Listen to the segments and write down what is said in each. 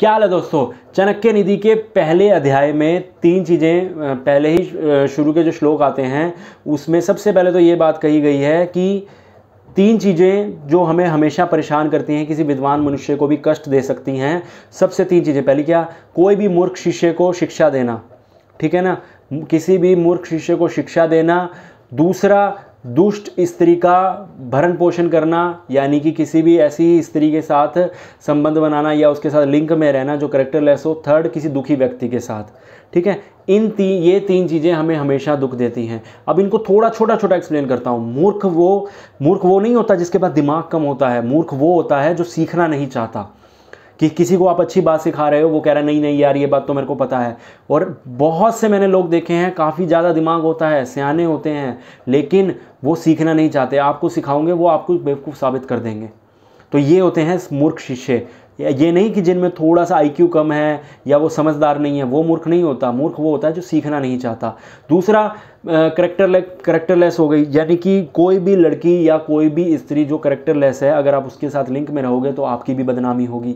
क्या हाल है दोस्तों चाणक्य निधि के पहले अध्याय में तीन चीज़ें पहले ही शुरू के जो श्लोक आते हैं उसमें सबसे पहले तो ये बात कही गई है कि तीन चीज़ें जो हमें हमेशा परेशान करती हैं किसी विद्वान मनुष्य को भी कष्ट दे सकती हैं सबसे तीन चीज़ें पहली क्या कोई भी मूर्ख शिष्य को शिक्षा देना ठीक है ना किसी भी मूर्ख शिष्य को शिक्षा देना दूसरा दुष्ट स्त्री का भरण पोषण करना यानी कि किसी भी ऐसी स्त्री के साथ संबंध बनाना या उसके साथ लिंक में रहना जो करेक्टर लेस हो थर्ड किसी दुखी व्यक्ति के साथ ठीक है इन ती ये तीन चीज़ें हमें हमेशा दुख देती हैं अब इनको थोड़ा छोटा छोटा एक्सप्लेन करता हूँ मूर्ख वो मूर्ख वो नहीं होता जिसके पास दिमाग कम होता है मूर्ख वो होता है जो सीखना नहीं चाहता कि किसी को आप अच्छी बात सिखा रहे हो वो कह रहा है नहीं नहीं यार ये बात तो मेरे को पता है और बहुत से मैंने लोग देखे हैं काफ़ी ज़्यादा दिमाग होता है सियाने होते हैं लेकिन वो सीखना नहीं चाहते आपको सिखाओगे वो आपको बेवकूफ़ साबित कर देंगे तो ये होते हैं मूर्ख शिष्य ये नहीं कि जिनमें थोड़ा सा आई कम है या वो समझदार नहीं है वो मूर्ख नहीं होता मूर्ख वो होता है जो सीखना नहीं चाहता दूसरा करेक्टर करेक्टर लेस हो गई यानी कि कोई भी लड़की या कोई भी स्त्री जो करेक्टर लेस है अगर आप उसके साथ लिंक में रहोगे तो आपकी भी बदनामी होगी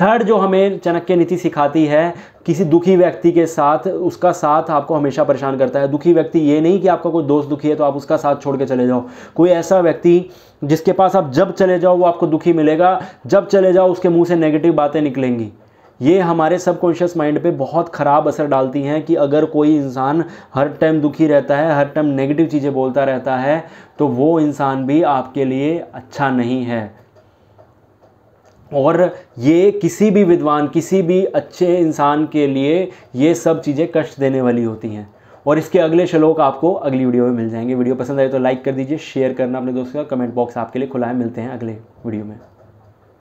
थर्ड जो हमें चाणक्य नीति सिखाती है किसी दुखी व्यक्ति के साथ उसका साथ आपको हमेशा परेशान करता है दुखी व्यक्ति ये नहीं कि आपका कोई दोस्त दुखी है तो आप उसका साथ छोड़ के चले जाओ कोई ऐसा व्यक्ति जिसके पास आप जब चले जाओ वो आपको दुखी मिलेगा जब चले जाओ उसके मुंह से नेगेटिव बातें निकलेंगी ये हमारे सबकॉन्शियस माइंड पे बहुत ख़राब असर डालती हैं कि अगर कोई इंसान हर टाइम दुखी रहता है हर टाइम नेगेटिव चीज़ें बोलता रहता है तो वो इंसान भी आपके लिए अच्छा नहीं है और ये किसी भी विद्वान किसी भी अच्छे इंसान के लिए ये सब चीज़ें कष्ट देने वाली होती हैं और इसके अगले श्लोक आपको अगली वीडियो में मिल जाएंगे वीडियो पसंद आए तो लाइक कर दीजिए शेयर करना अपने दोस्तों का कमेंट बॉक्स आपके लिए खुला है मिलते हैं अगले वीडियो में